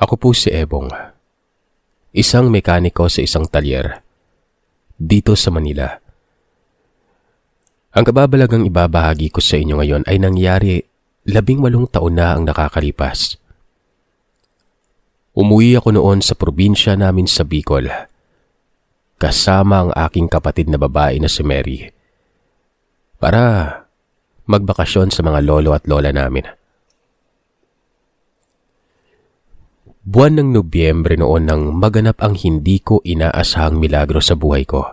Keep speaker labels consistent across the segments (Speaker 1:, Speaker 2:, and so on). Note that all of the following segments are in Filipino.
Speaker 1: Ako po si Ebong. Isang mekaniko sa isang talyer. Dito sa Manila. Ang kababalagang ibabahagi ko sa inyo ngayon ay nangyari labing walong taon na ang nakakalipas. Umuwi ako noon sa probinsya namin sa Bicol. Kasama ang aking kapatid na babae na si Mary. Para magbakasyon sa mga lolo at lola namin. Buwan ng Nobyembre noon nang maganap ang hindi ko inaasahang milagro sa buhay ko.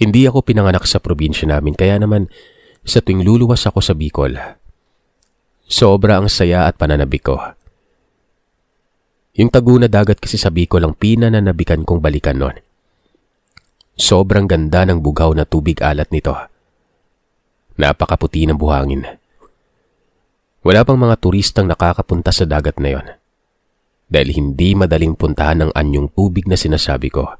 Speaker 1: Hindi ako pinanganak sa probinsya namin kaya naman sa tuwing luluwas ako sa Bicol. Sobra ang saya at pananabik ko. Yung Taguna Dagat kasi sa Bicol ang pinananabikan kong balikan noon. Sobrang ganda ng bugaw na tubig alat nito. Napakaputi ng buhangin. Wala pang mga turistang nakakapunta sa dagat na yon. Dahil hindi madaling puntahan ang anyong tubig na sinasabi ko.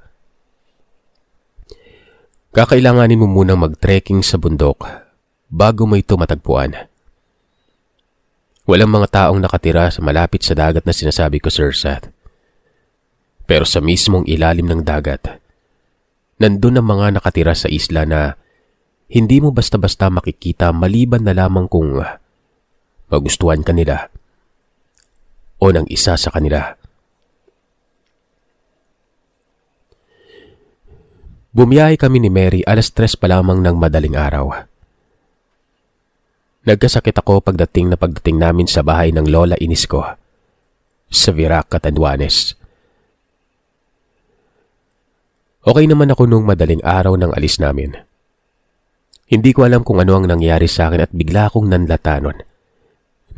Speaker 1: Kakailanganin mo munang mag-trekking sa bundok bago mo ito matagpuan. Walang mga taong nakatira sa malapit sa dagat na sinasabi ko, Sir Seth. Pero sa mismong ilalim ng dagat, nandun ang mga nakatira sa isla na hindi mo basta-basta makikita maliban na lamang kung magustuhan ka nila o ng isa sa kanila. Bumiyahe kami ni Mary alas tres pa lamang ng madaling araw. Nagkasakit ako pagdating na pagdating namin sa bahay ng lola inis ko sa Virac Catanduanes. Okay naman ako nung madaling araw ng alis namin. Hindi ko alam kung ano ang nangyari sa akin at bigla akong nanlatanon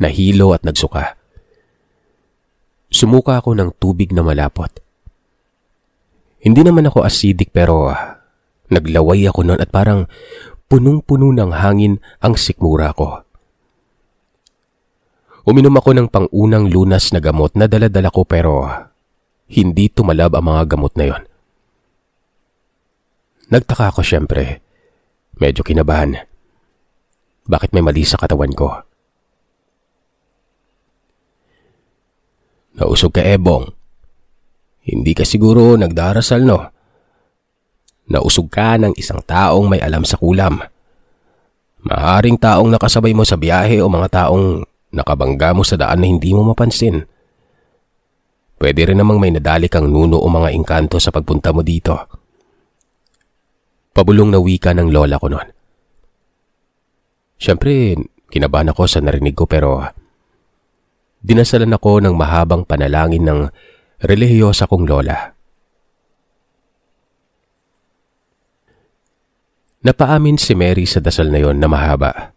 Speaker 1: nahilo at nagsuka. Sumuka ako ng tubig na malapot. Hindi naman ako acidic pero ah, naglaway ako noon at parang punong-puno ng hangin ang sikmura ko. Uminom ako ng pangunang lunas na gamot na daladala ko pero ah, hindi tumalab ang mga gamot na yon. Nagtaka ako siyempre. Medyo kinabahan. Bakit may mali sa katawan ko? Nausog ka ebong. Hindi ka siguro nagdarasal no? Nausog ka ng isang taong may alam sa kulam. Maharing taong nakasabay mo sa biyahe o mga taong nakabangga mo sa daan na hindi mo mapansin. Pwede rin namang may nadali kang nuno o mga engkanto sa pagpunta mo dito. Pabulong na wika ng lola ko noon. Siyempre, kinabahan ako sa narinig ko pero dinasalan ako ng mahabang panalangin ng relihiyosa kong lola. Napaamin si Mary sa dasal na yon na mahaba.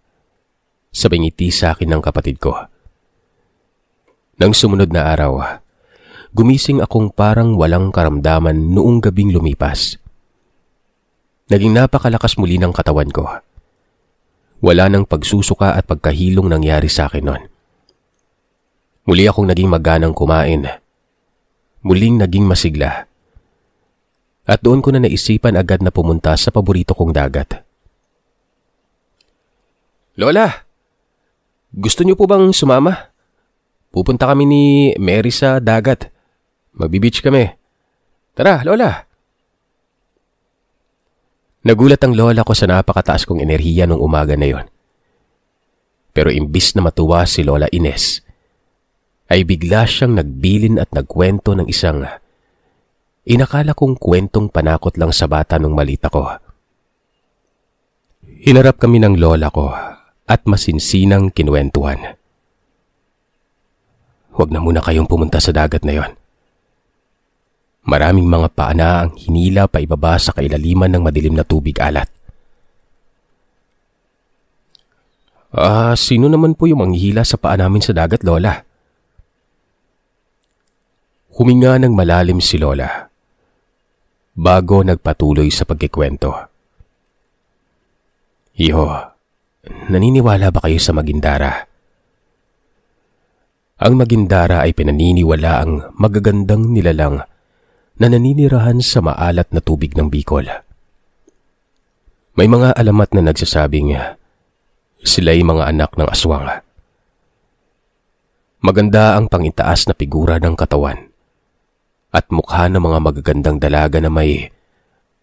Speaker 1: Sabing ngiti sa akin ng kapatid ko. Nang sumunod na araw, gumising akong parang walang karamdaman noong gabing lumipas. Naging napakalakas muli ng katawan ko. Wala nang pagsusuka at pagkahilong nangyari sa akin noon. Muli akong naging maganang kumain. Muling naging masigla. At doon ko na naisipan agad na pumunta sa paborito kong dagat. Lola! Gusto niyo po bang sumama? Pupunta kami ni Mary sa dagat. Magbibitch kami. Tara, Lola! Nagulat ang lola ko sa napakataas kong enerhiya nung umaga na yon. Pero imbis na matuwa si Lola Ines, ay bigla siyang nagbilin at nagkwento ng isang inakala kong kwentong panakot lang sa bata nung malita ko. Hinarap kami ng lola ko at masinsinang kinuwentuhan. Huwag na muna kayong pumunta sa dagat na yon. Maraming mga paana ang hinila pa ibaba sa kailaliman ng madilim na tubig alat. Ah, sino naman po yung manghihila sa paa namin sa dagat, Lola? Huminga ng malalim si Lola bago nagpatuloy sa pagkikwento. Iho, naniniwala ba kayo sa Magindara? Ang Magindara ay pinaniniwala ang magagandang nilalang na naninirahan sa maalat na tubig ng Bicol. May mga alamat na nagsasabing sila ay mga anak ng aswang. Maganda ang pangitaas na figura ng katawan at mukha ng mga magagandang dalaga na may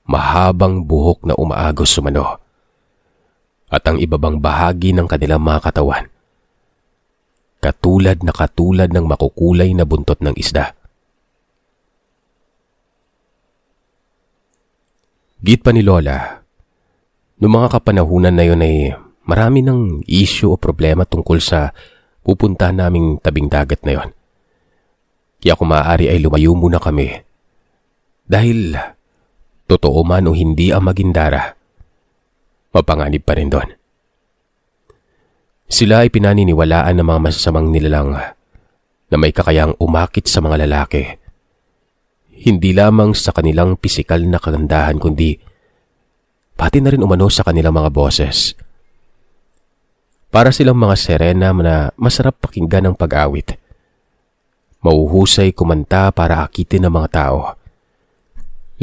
Speaker 1: mahabang buhok na umaagos sumano at ang ibabang bahagi ng kanilang mga katawan. Katulad na katulad ng makukulay na buntot ng isda. Git pa ni Lola, noong mga kapanahunan na yun ay marami ng issue o problema tungkol sa pupunta naming tabing dagat na yon. Kaya kung maaari ay lumayo muna kami. Dahil totoo man o hindi ang magindara, mapanganib pa rin doon. Sila ay pinaniniwalaan ng mga masasamang nilalang na may kakayang umakit sa mga lalaki. Hindi lamang sa kanilang pisikal na kagandahan kundi pati na rin umano sa kanilang mga boses. Para silang mga serena na masarap pakinggan ng pag-awit mauhusay kumanta para akitin ang mga tao.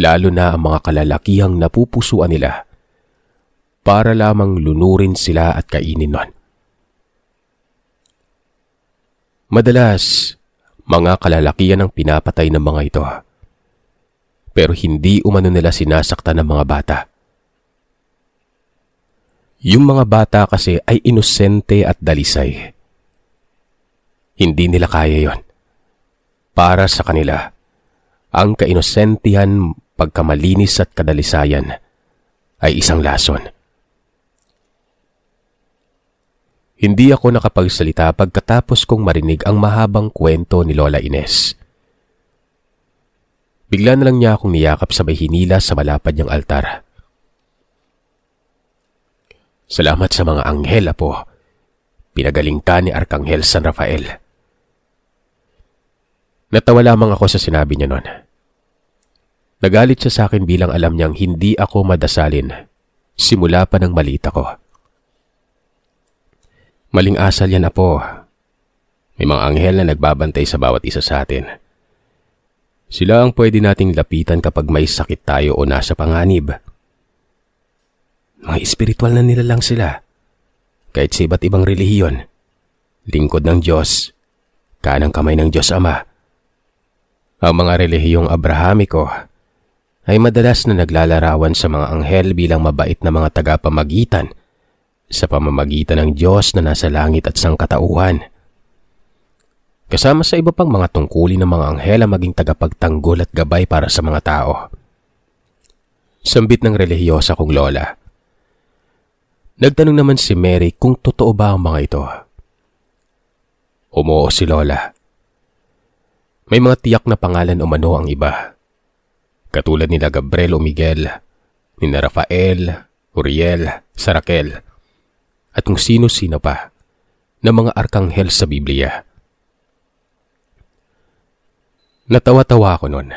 Speaker 1: Lalo na ang mga kalalakihang napupusuan nila para lamang lunurin sila at kainin nun. Madalas, mga kalalakihan ang pinapatay ng mga ito. Pero hindi umano nila sinasaktan ng mga bata. Yung mga bata kasi ay inosente at dalisay. Hindi nila kaya yon para sa kanila ang kainosentihan, pagkamalinis at kadalisayan ay isang lason. Hindi ako nakapagsalita pagkatapos kong marinig ang mahabang kwento ni Lola Ines. Bigla na lang niya akong niyakap sabay hinila sa malapad niyang altar. Salamat sa mga anghel, Apo. Pinagaling ka ni Arkanghel San Rafael. Natawa lamang ako sa sinabi niya noon. Nagalit siya sa akin bilang alam niyang hindi ako madasalin simula pa ng maliit ako. Maling asal yan, Apo. May mga anghel na nagbabantay sa bawat isa sa atin. Sila ang pwede nating lapitan kapag may sakit tayo o nasa panganib. Mga espiritual na nila lang sila. Kahit sa iba't ibang relihiyon. Lingkod ng Diyos. Kanang kamay ng Diyos Ama. Ang mga relihiyong Abrahamiko ay madalas na naglalarawan sa mga anghel bilang mabait na mga tagapamagitan sa pamamagitan ng Diyos na nasa langit at sangkatauhan. Kasama sa iba pang mga tungkulin ng mga anghel ang maging tagapagtanggol at gabay para sa mga tao. Sambit ng relihiyosa kong lola. Nagtanong naman si Mary kung totoo ba ang mga ito. Umuo si Lola. May mga tiyak na pangalan umano ang iba. Katulad nila Gabriel o Miguel, nina Rafael, Uriel, Sarakel, at kung sino-sino pa na mga arkanghel sa Biblia. Natawa-tawa ako noon.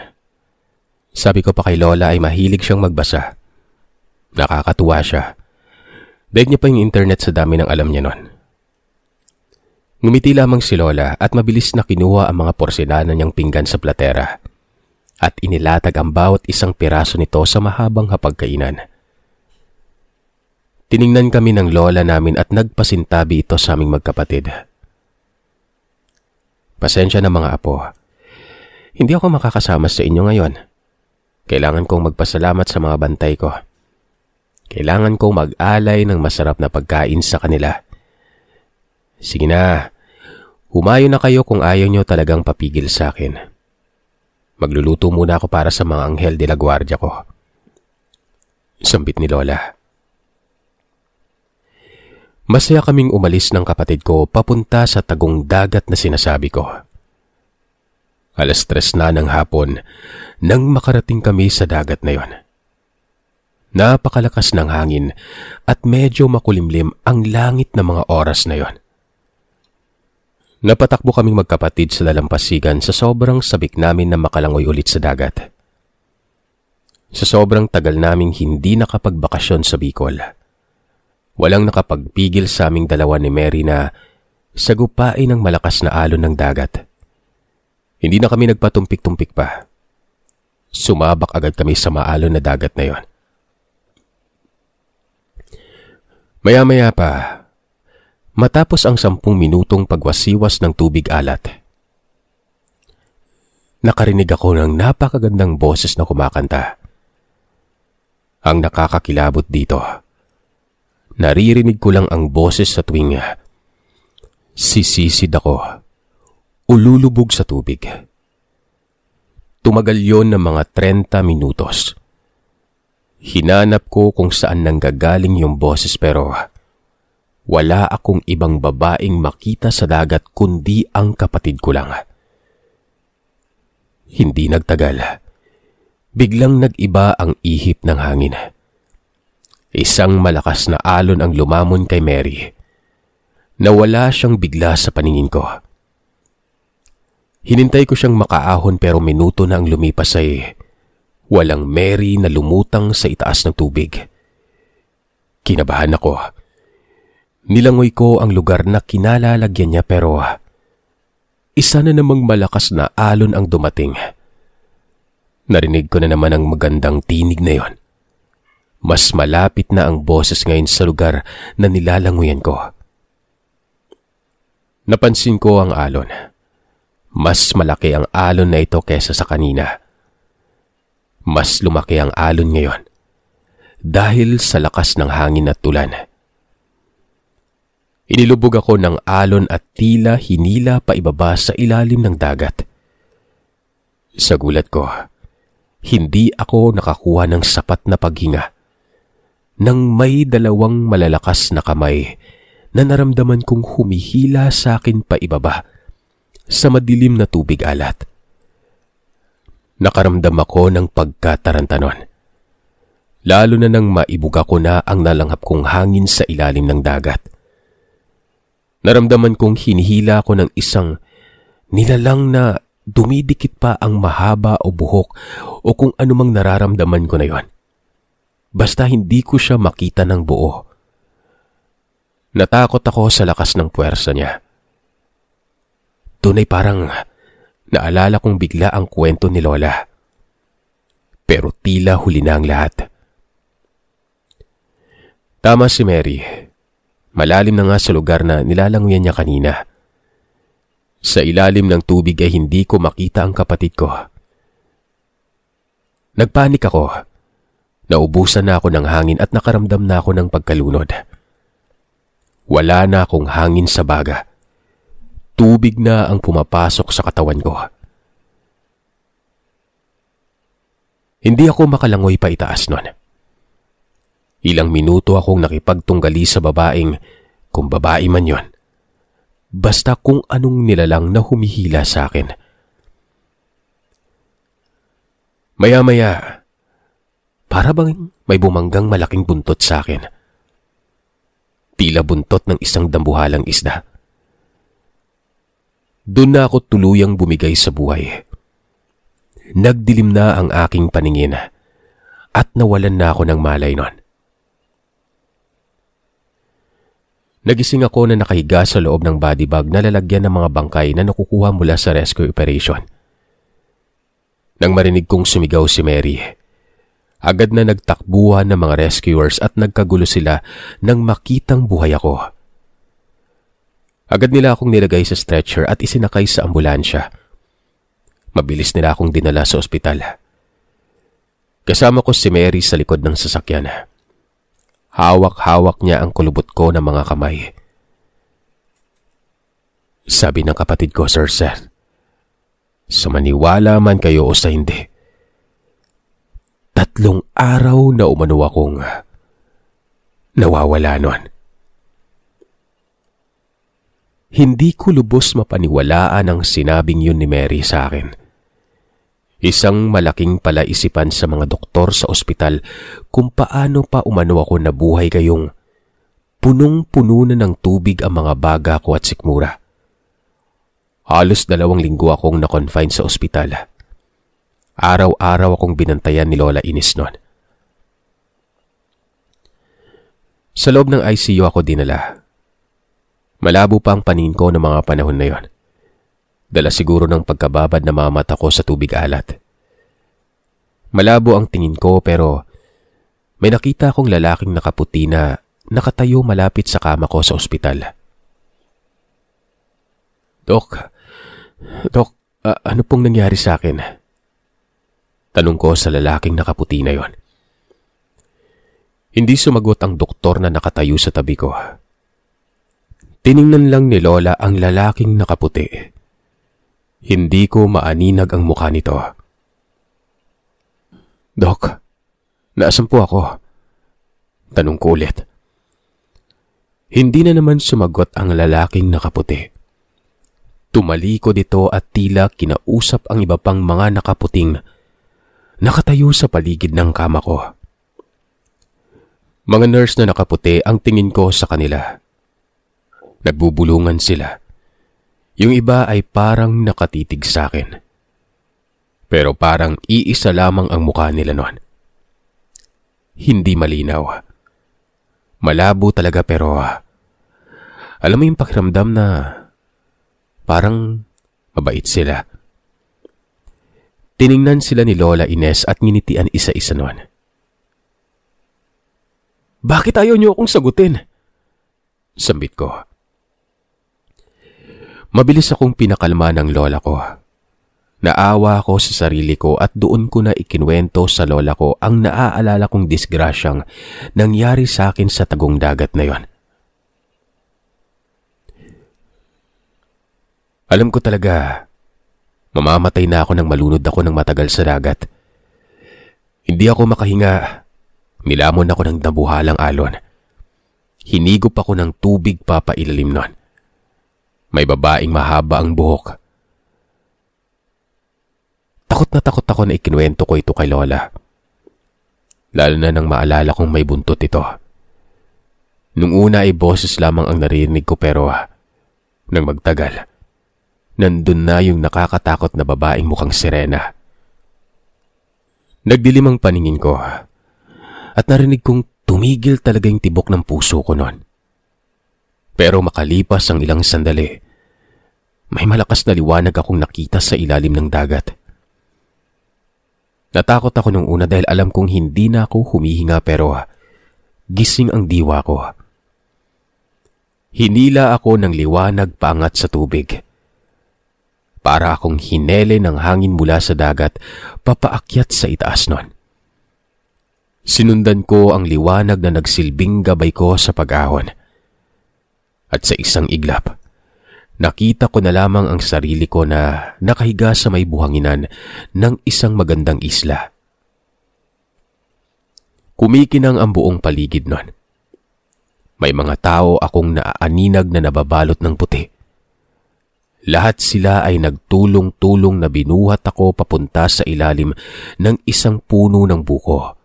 Speaker 1: Sabi ko pa kay Lola ay mahilig siyang magbasa. Nakakatuwa siya. Dahil niya pa yung internet sa dami ng alam niya noon. Ngumiti lamang si Lola at mabilis na kinuha ang mga porselana niyang pinggan sa platera at inilatag ang bawat isang piraso nito sa mahabang hapagkainan. Tiningnan kami ng lola namin at nagpasintabi ito sa aming magkapatid. Pasensya na mga apo. Hindi ako makakasama sa inyo ngayon. Kailangan kong magpasalamat sa mga bantay ko. Kailangan kong mag-alay ng masarap na pagkain sa kanila. Sige na, Humayo na kayo kung ayaw nyo talagang papigil sa akin. Magluluto muna ako para sa mga anghel de la guardia ko. Sambit ni Lola. Masaya kaming umalis ng kapatid ko papunta sa tagong dagat na sinasabi ko. Alas tres na ng hapon nang makarating kami sa dagat na yon. Napakalakas ng hangin at medyo makulimlim ang langit ng mga oras na yon. Napatakbo kaming magkapatid sa dalampasigan sa sobrang sabik namin na makalangoy ulit sa dagat. Sa sobrang tagal naming hindi nakapagbakasyon sa Bicol. Walang nakapagpigil sa aming dalawa ni Mary na sagupain ang malakas na alon ng dagat. Hindi na kami nagpatumpik-tumpik pa. Sumabak agad kami sa maalon na dagat na yon. Maya-maya pa, matapos ang sampung minutong pagwasiwas ng tubig alat. Nakarinig ako ng napakagandang boses na kumakanta. Ang nakakakilabot dito. Naririnig ko lang ang boses sa tuwing sisisid ako. Ululubog sa tubig. Tumagal yon ng mga 30 minutos. Hinanap ko kung saan nanggagaling yung boses pero wala akong ibang babaeng makita sa dagat kundi ang kapatid ko lang. Hindi nagtagal. Biglang nag-iba ang ihip ng hangin. Isang malakas na alon ang lumamon kay Mary. Nawala siyang bigla sa paningin ko. Hinintay ko siyang makaahon pero minuto na ang lumipas ay walang Mary na lumutang sa itaas ng tubig. Kinabahan ako. Kinabahan ako. Nilangoy ko ang lugar na kinalalagyan niya pero isa na namang malakas na alon ang dumating. Narinig ko na naman ang magandang tinig na yon. Mas malapit na ang boses ngayon sa lugar na nilalanguyan ko. Napansin ko ang alon. Mas malaki ang alon na ito kesa sa kanina. Mas lumaki ang alon ngayon dahil sa lakas ng hangin at tulan. Inilubog ako ng alon at tila hinila pa ibaba sa ilalim ng dagat. Sa gulat ko, hindi ako nakakuha ng sapat na paghinga. Nang may dalawang malalakas na kamay na naramdaman kong humihila sa akin pa ibaba sa madilim na tubig alat. Nakaramdam ako ng pagkataranta nun. Lalo na nang maibuga ko na ang nalanghap kong hangin sa ilalim ng dagat. Naramdaman kong hinihila ako ng isang nilalang na dumidikit pa ang mahaba o buhok o kung anumang nararamdaman ko na yon. Basta hindi ko siya makita ng buo. Natakot ako sa lakas ng puwersa niya. Doon ay parang naalala kong bigla ang kwento ni Lola. Pero tila huli na ang lahat. Tama si Mary. Malalim na nga sa lugar na nilalanguyan niya kanina. Sa ilalim ng tubig ay hindi ko makita ang kapatid ko. Nagpanik ako. Naubusan na ako ng hangin at nakaramdam na ako ng pagkalunod. Wala na akong hangin sa baga. Tubig na ang pumapasok sa katawan ko. Hindi ako makalangoy pa itaas nun. Ilang minuto akong nakipagtunggali sa babaeng, kung babae man yon. Basta kung anong nilalang na humihila sa akin. Maya-maya, para bang may bumanggang malaking buntot sa akin. Tila buntot ng isang dambuhalang isda. Doon na ako tuluyang bumigay sa buhay. Nagdilim na ang aking paningin at nawalan na ako ng malay noon. Nagising ako na nakahiga sa loob ng body bag na lalagyan ng mga bangkay na nakukuha mula sa rescue operation. Nang marinig kong sumigaw si Mary, agad na nagtakbuhan ng mga rescuers at nagkagulo sila nang makitang buhay ako. Agad nila akong nilagay sa stretcher at isinakay sa ambulansya. Mabilis nila akong dinala sa ospital. Kasama ko si Mary sa likod ng sasakyan. Hawak-hawak niya ang kulubot ko ng mga kamay. Sabi ng kapatid ko, Sir Seth, sa man kayo o sa hindi, tatlong araw na umano akong nawawala noon. Hindi ko lubos mapaniwalaan ang sinabing yun ni Mary sa akin. Isang malaking palaisipan sa mga doktor sa ospital kung paano pa umano ako buhay kayong punong-puno na ng tubig ang mga baga ko at sikmura. Halos dalawang linggo akong na-confine sa ospital. Araw-araw akong binantayan ni Lola Inis noon. Sa loob ng ICU ako dinala. Malabo pa ang panin ko ng mga panahon na yon. Dala siguro ng pagkababad na mamata ko sa tubig alat. Malabo ang tingin ko pero may nakita akong lalaking nakaputi na nakatayo malapit sa kama ko sa ospital. Dok, Dok, uh, ano pong nangyari sa akin? Tanong ko sa lalaking nakaputi na yon. Hindi sumagot ang doktor na nakatayo sa tabi ko. Tiningnan lang ni Lola ang lalaking nakaputi. Hindi ko maaninag ang mukha nito. Dok, naasan po ako? Tanong ko ulit. Hindi na naman sumagot ang lalaking nakaputi. Tumalikod ito at tila kinausap ang iba pang mga nakaputing nakatayo sa paligid ng kama ko. Mga nurse na nakaputi ang tingin ko sa kanila. Nagbubulungan sila. Yung iba ay parang nakatitig sa akin. Pero parang iisa lamang ang mukha nila noon. Hindi malinaw. Malabo talaga pero ah, alam mo yung pakiramdam na parang mabait sila. Tiningnan sila ni Lola Ines at minitian isa-isa noon. Bakit ayaw niyo akong sagutin? Sambit ko. Mabilis akong pinakalma ng lola ko. Naawa ako sa sarili ko at doon ko na ikinwento sa lola ko ang naaalala kong disgrasyang nangyari sa akin sa tagong dagat na yon. Alam ko talaga, mamamatay na ako nang malunod ako ng matagal sa dagat. Hindi ako makahinga. Nilamon ako ng nabuhalang alon. Hinigop ako ng tubig papailalim nun. May babaeng mahaba ang buhok. Takot na takot ako na ikinuwento ko ito kay Lola. Lalo na nang maalala kong may buntot ito. Nung una ay boses lamang ang narinig ko pero ah, nang magtagal, nandun na yung nakakatakot na babaeng mukhang sirena. Nagdilim ang paningin ko ah, at narinig kong tumigil talaga yung tibok ng puso ko noon. Pero makalipas ang ilang sandali, may malakas na liwanag akong nakita sa ilalim ng dagat. Natakot ako nung una dahil alam kong hindi na ako humihinga pero gising ang diwa ko. Hinila ako ng liwanag paangat sa tubig. Para akong hinele ng hangin mula sa dagat, papaakyat sa itaas nun. Sinundan ko ang liwanag na nagsilbing gabay ko sa pag-ahon. At sa isang iglap, nakita ko na lamang ang sarili ko na nakahiga sa may buhanginan ng isang magandang isla. Kumikinang ang buong paligid nun. May mga tao akong naaaninag na nababalot ng puti. Lahat sila ay nagtulong-tulong na binuhat ako papunta sa ilalim ng isang puno ng buko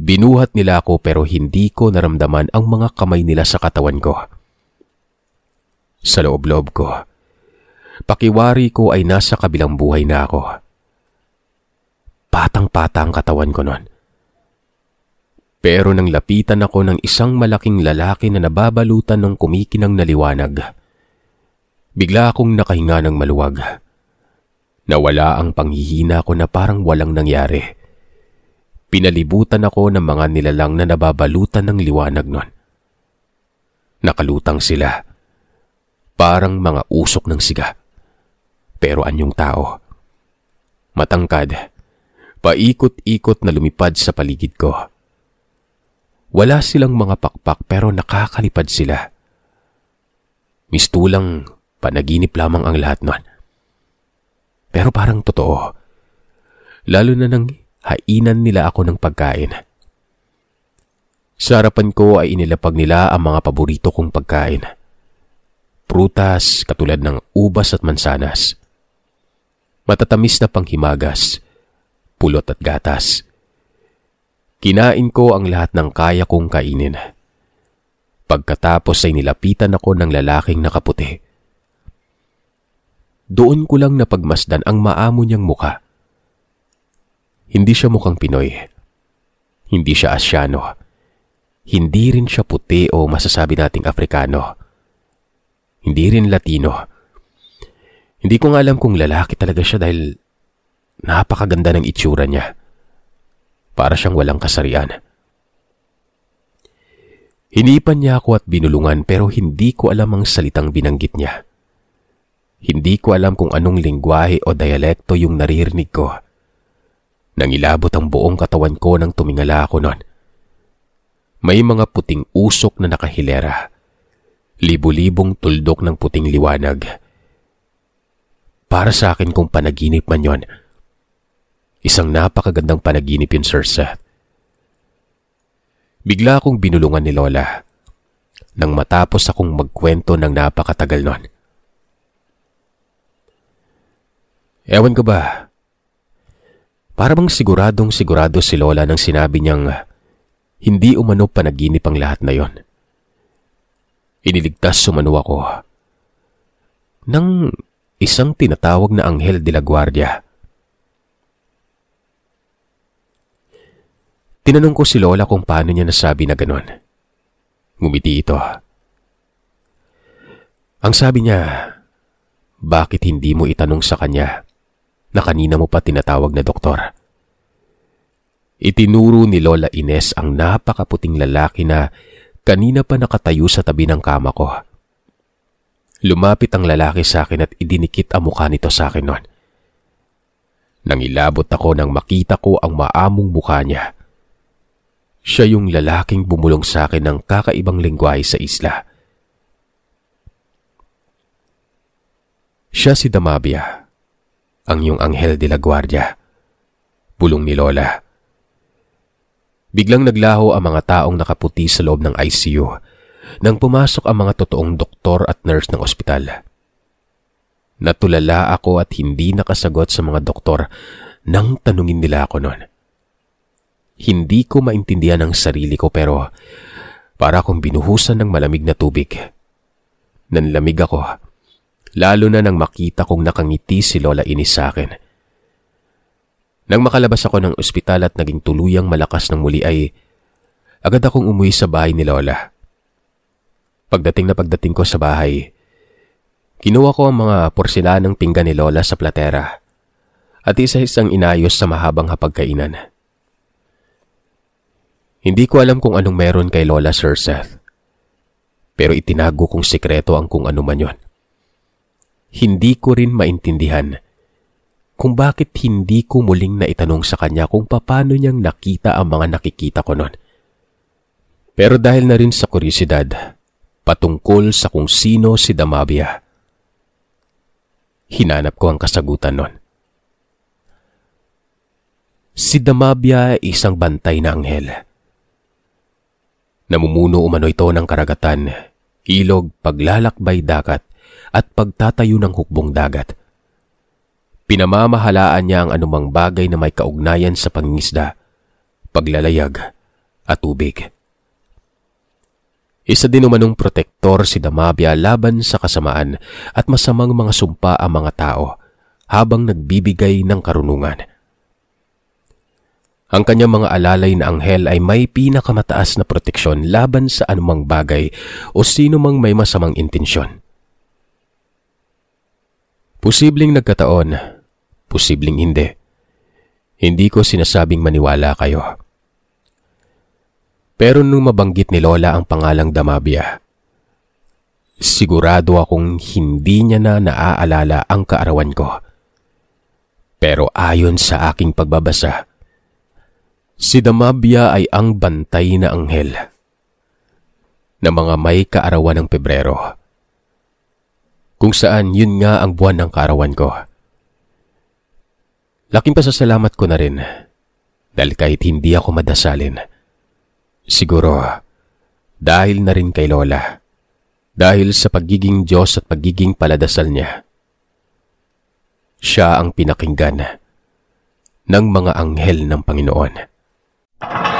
Speaker 1: Binuhat nila ako pero hindi ko naramdaman ang mga kamay nila sa katawan ko. Sa loob-loob ko, pakiwari ko ay nasa kabilang buhay na ako. Patang-pata ang katawan ko noon. Pero nang lapitan ako ng isang malaking lalaki na nababalutan ng kumikinang na liwanag, bigla akong nakahinga ng maluwag. Nawala ang panghihina ko na parang walang nangyari. Pinalibutan ako ng mga nilalang na nababalutan ng liwanag nun. Nakalutang sila. Parang mga usok ng siga. Pero anyong tao. Matangkad. Paikot-ikot na lumipad sa paligid ko. Wala silang mga pakpak pero nakakalipad sila. Mistulang panaginip lamang ang lahat nun. Pero parang totoo. Lalo na nang hainan nila ako ng pagkain. Sa harapan ko ay inilapag nila ang mga paborito kong pagkain. Prutas katulad ng ubas at mansanas. Matatamis na panghimagas, pulot at gatas. Kinain ko ang lahat ng kaya kong kainin. Pagkatapos ay nilapitan ako ng lalaking nakaputi. Doon ko lang napagmasdan ang maamo niyang mukha. Hindi siya mukhang Pinoy. Hindi siya Asyano. Hindi rin siya puti o masasabi nating Afrikano. Hindi rin Latino. Hindi ko nga alam kung lalaki talaga siya dahil napakaganda ng itsura niya. Para siyang walang kasarian. Hinipan niya ako at binulungan pero hindi ko alam ang salitang binanggit niya. Hindi ko alam kung anong lingwahe o dialekto yung naririnig ko. Nang ilabot ang buong katawan ko nang tumingala ako noon. May mga puting usok na nakahilera. Libo-libong tuldok ng puting liwanag. Para sa akin kung panaginip man yon. Isang napakagandang panaginip yun, Sir Seth. Bigla akong binulungan ni Lola nang matapos akong magkwento ng napakatagal noon. Ewan ko ba, para bang siguradong sigurado si Lola nang sinabi niyang hindi umano panaginip ang lahat na yon. Iniligtas sumano ako. Nang isang tinatawag na Anghel de la Guardia. Tinanong ko si Lola kung paano niya nasabi na ganon. Ngumiti ito. Ang sabi niya, bakit hindi mo itanong sa kanya na kanina mo pa tinatawag na doktor. Itinuro ni Lola Ines ang napakaputing lalaki na kanina pa nakatayo sa tabi ng kama ko. Lumapit ang lalaki sa akin at idinikit ang mukha nito sa akin noon. Nangilabot ako nang makita ko ang maamong mukha niya. Siya yung lalaking bumulong sa akin ng kakaibang lingwahe sa isla. Siya si Damabia ang iyong anghel de la guardia. Bulong ni Lola. Biglang naglaho ang mga taong nakaputi sa loob ng ICU nang pumasok ang mga totoong doktor at nurse ng ospital. Natulala ako at hindi nakasagot sa mga doktor nang tanungin nila ako noon. Hindi ko maintindihan ang sarili ko pero para akong binuhusan ng malamig na tubig. Nanlamig ako lalo na nang makita kong nakangiti si Lola Ini sa akin. Nang makalabas ako ng ospital at naging tuluyang malakas ng muli ay agad akong umuwi sa bahay ni Lola. Pagdating na pagdating ko sa bahay, kinuha ko ang mga porselanang pinggan ni Lola sa platera at isa-isang inayos sa mahabang hapagkainan. Hindi ko alam kung anong meron kay Lola Sir Seth, pero itinago kong sikreto ang kung ano man yon. Hindi ko rin maintindihan kung bakit hindi ko muling naitanong sa kanya kung paano niyang nakita ang mga nakikita ko noon. Pero dahil na rin sa kuryosidad, patungkol sa kung sino si Damabia, hinanap ko ang kasagutan noon. Si Damabia ay isang bantay na anghel. Namumuno umano ito ng karagatan, ilog, paglalakbay dakat at pagtatayo ng hukbong dagat. Pinamamahalaan niya ang anumang bagay na may kaugnayan sa pangingisda, paglalayag at tubig. Isa din umanong protektor si Damabia laban sa kasamaan at masamang mga sumpa ang mga tao habang nagbibigay ng karunungan. Ang kanyang mga alalay na anghel ay may pinakamataas na proteksyon laban sa anumang bagay o sino mang may masamang intensyon. Posibleng nagkataon, posibleng hindi. Hindi ko sinasabing maniwala kayo. Pero nung mabanggit ni Lola ang pangalang Damabia, sigurado akong hindi niya na naaalala ang kaarawan ko. Pero ayon sa aking pagbabasa, si Damabia ay ang bantay na anghel na mga may kaarawan ng Pebrero kung saan yun nga ang buwan ng karawan ko. Laking pasasalamat ko na rin dahil kahit hindi ako madasalin, siguro dahil na rin kay Lola dahil sa pagiging Diyos at pagiging paladasal niya. Siya ang pinakinggan ng mga anghel ng Panginoon. Thank you.